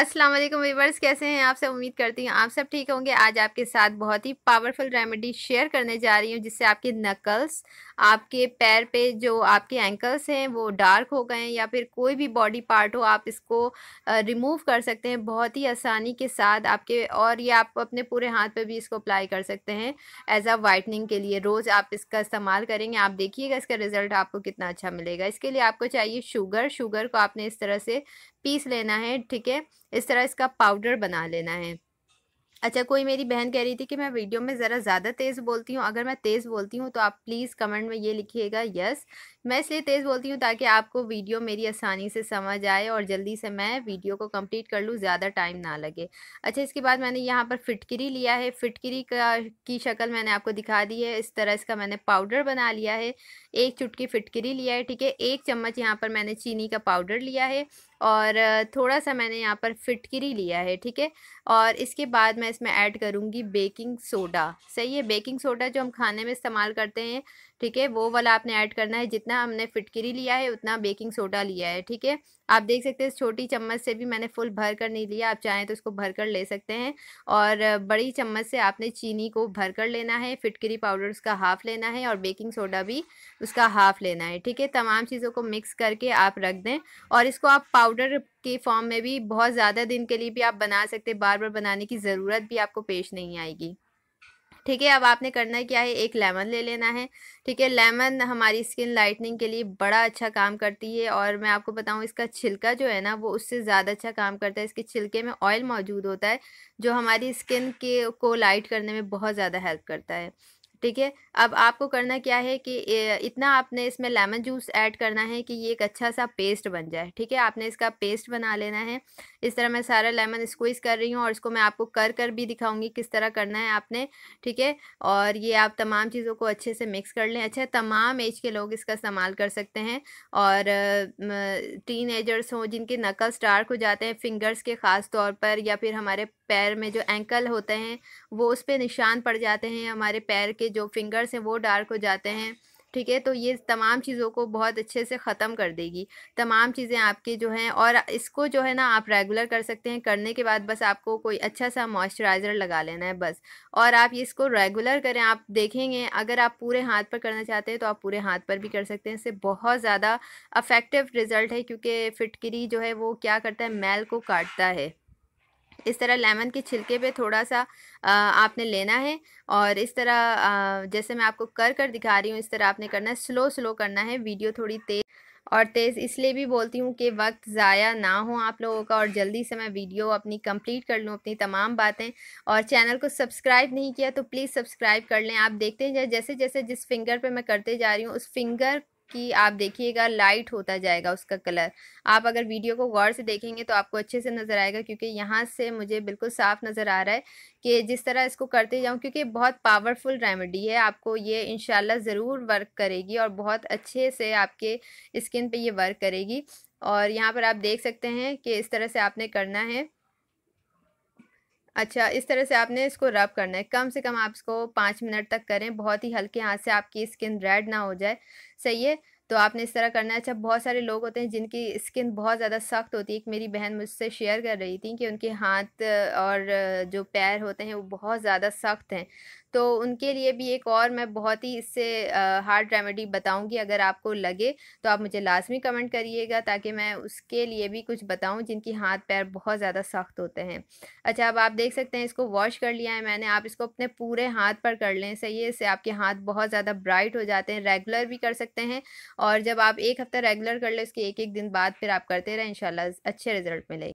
अस्सलाम वालेकुम वीवर्स कैसे हैं आप सब उम्मीद करती हूँ आप सब ठीक होंगे आज आपके साथ बहुत ही पावरफुल रेमेडी शेयर करने जा रही हूँ जिससे आपके नकल्स आपके पैर पे जो आपके एंकल्स हैं वो डार्क हो गए हैं या फिर कोई भी बॉडी पार्ट हो आप इसको रिमूव कर सकते हैं बहुत ही आसानी के साथ आपके और ये आप अपने पूरे हाथ पर भी इसको अप्लाई कर सकते हैं एज आ वाइटनिंग के लिए रोज़ आप इसका इस्तेमाल करेंगे आप देखिएगा इसका रिज़ल्ट आपको कितना अच्छा मिलेगा इसके लिए आपको चाहिए शुगर शुगर को आपने इस तरह से पीस लेना है ठीक है इस तरह इसका पाउडर बना लेना है अच्छा कोई मेरी बहन कह रही थी कि मैं वीडियो में ज़रा ज़्यादा तेज़ बोलती हूँ अगर मैं तेज़ बोलती हूँ तो आप प्लीज़ कमेंट में ये लिखिएगा यस मैं इसलिए तेज़ बोलती हूँ ताकि आपको वीडियो मेरी आसानी से समझ आए और जल्दी से मैं वीडियो को कंप्लीट कर लूँ ज़्यादा टाइम ना लगे अच्छा इसके बाद मैंने यहाँ पर फिटकरी लिया है फिटकरी का की शक्ल मैंने आपको दिखा दी है इस तरह इसका मैंने पाउडर बना लिया है एक चुटकी फिटकरी लिया है ठीक है एक चम्मच यहाँ पर मैंने चीनी का पाउडर लिया है और थोड़ा सा मैंने यहाँ पर फिटकरी लिया है ठीक है और इसके बाद मैं इसमें ऐड करूँगी बेकिंग सोडा सही है बेकिंग सोडा जो हम खाने में इस्तेमाल करते हैं ठीक है वो वाला आपने ऐड करना है जितना हमने फिटकरी लिया है उतना बेकिंग सोडा लिया है ठीक है आप देख सकते हैं छोटी चम्मच से भी मैंने फुल भर कर नहीं लिया आप चाहें तो इसको भर कर ले सकते हैं और बड़ी चम्मच से आपने चीनी को भर कर लेना है फिटकरी पाउडर उसका हाफ़ लेना है और बेकिंग सोडा भी उसका हाफ़ लेना है ठीक है तमाम चीज़ों को मिक्स करके आप रख दें और इसको आप पाउडर के फॉर्म में भी बहुत ज़्यादा दिन के लिए भी आप बना सकते बार बार बनाने की ज़रूरत भी आपको पेश नहीं आएगी ठीक है अब आपने करना क्या है एक लेमन ले लेना है ठीक है लेमन हमारी स्किन लाइटनिंग के लिए बड़ा अच्छा काम करती है और मैं आपको बताऊँ इसका छिलका जो है ना वो उससे ज़्यादा अच्छा काम करता है इसके छिलके में ऑयल मौजूद होता है जो हमारी स्किन के को लाइट करने में बहुत ज़्यादा हेल्प करता है ठीक है अब आपको करना क्या है कि इतना आपने इसमें लेमन जूस ऐड करना है कि ये एक अच्छा सा पेस्ट बन जाए ठीक है आपने इसका पेस्ट बना लेना है इस तरह मैं सारा लेमन स्क्वीज़ कर रही हूँ और इसको मैं आपको कर कर भी दिखाऊंगी किस तरह करना है आपने ठीक है और ये आप तमाम चीज़ों को अच्छे से मिक्स कर लें अच्छा तमाम एज के लोग इसका इस्तेमाल कर सकते हैं और टीन एजर्स हों जिनके नकल स्टार्क हो जाते हैं फिंगर्स के ख़ास तौर पर या फिर हमारे पैर में जो एंकल होते हैं वो उस पर निशान पड़ जाते हैं हमारे पैर के जो फिंगर्स हैं वो डार्क हो जाते हैं ठीक है तो ये तमाम चीज़ों को बहुत अच्छे से ख़त्म कर देगी तमाम चीज़ें आपके जो हैं और इसको जो है ना आप रेगुलर कर सकते हैं करने के बाद बस आपको कोई अच्छा सा मॉइस्चराइज़र लगा लेना है बस और आप इसको रेगुलर करें आप देखेंगे अगर आप पूरे हाथ पर करना चाहते हैं तो आप पूरे हाथ पर भी कर सकते हैं इससे बहुत ज़्यादा अफेक्टिव रिज़ल्ट है क्योंकि फिटकरी जो है वो क्या करता है मैल को काटता है इस तरह लेमन के छिलके पे थोड़ा सा आपने लेना है और इस तरह जैसे मैं आपको कर कर दिखा रही हूँ इस तरह आपने करना है स्लो स्लो करना है वीडियो थोड़ी तेज़ और तेज़ इसलिए भी बोलती हूँ कि वक्त ज़ाया ना हो आप लोगों का और जल्दी से मैं वीडियो अपनी कंप्लीट कर लूँ अपनी तमाम बातें और चैनल को सब्सक्राइब नहीं किया तो प्लीज़ सब्सक्राइब कर लें आप देखते हैं जैसे जैसे जिस फिंगर पे मैं करते जा रही हूँ उस फिंगर कि आप देखिएगा लाइट होता जाएगा उसका कलर आप अगर वीडियो को गौर से देखेंगे तो आपको अच्छे से नज़र आएगा क्योंकि यहाँ से मुझे बिल्कुल साफ नज़र आ रहा है कि जिस तरह इसको करते जाऊँ क्योंकि बहुत पावरफुल रेमेडी है आपको ये इन ज़रूर वर्क करेगी और बहुत अच्छे से आपके स्किन पर ये वर्क करेगी और यहाँ पर आप देख सकते हैं कि इस तरह से आपने करना है अच्छा इस तरह से आपने इसको रब करना है कम से कम आप इसको पाँच मिनट तक करें बहुत ही हल्के हाथ से आपकी स्किन रेड ना हो जाए सही है तो आपने इस तरह करना है अच्छा बहुत सारे लोग होते हैं जिनकी स्किन बहुत ज़्यादा सख्त होती है एक मेरी बहन मुझसे शेयर कर रही थी कि उनके हाथ और जो पैर होते हैं वो बहुत ज़्यादा सख्त हैं तो उनके लिए भी एक और मैं बहुत ही इससे हार्ड रेमेडी बताऊंगी अगर आपको लगे तो आप मुझे लाजमी कमेंट करिएगा ताकि मैं उसके लिए भी कुछ बताऊं जिनकी हाथ पैर बहुत ज़्यादा सख्त होते हैं अच्छा अब आप देख सकते हैं इसको वॉश कर लिया है मैंने आप इसको अपने पूरे हाथ पर कर लें सही है इससे आपके हाथ बहुत ज़्यादा ब्राइट हो जाते हैं रेगुलर भी कर सकते हैं और जब आप एक हफ़्ता रेगुलर कर लें उसके एक एक दिन बाद फिर आप करते रहें इन अच्छे रिजल्ट मिलेंगे